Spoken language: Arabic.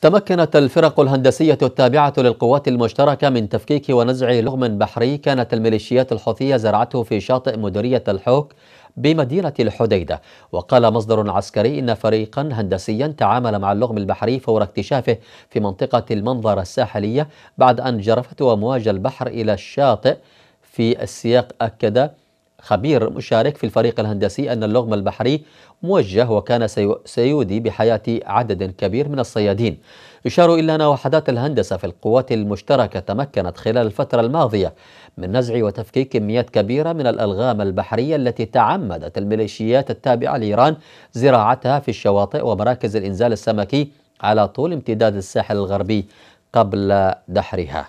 تمكنت الفرق الهندسية التابعة للقوات المشتركة من تفكيك ونزع لغم بحري كانت الميليشيات الحوثية زرعته في شاطئ مديرية الحوك بمدينة الحديدة وقال مصدر عسكري إن فريقا هندسيا تعامل مع اللغم البحري فور اكتشافه في منطقة المنظرة الساحلية بعد أن جرفته أمواج البحر إلى الشاطئ في السياق أكد خبير مشارك في الفريق الهندسي أن اللغم البحري موجه وكان سيودي بحياة عدد كبير من الصيادين يشار إلى أن وحدات الهندسة في القوات المشتركة تمكنت خلال الفترة الماضية من نزع وتفكيك كميات كبيرة من الألغام البحرية التي تعمدت الميليشيات التابعة لإيران زراعتها في الشواطئ ومراكز الإنزال السمكي على طول امتداد الساحل الغربي قبل دحرها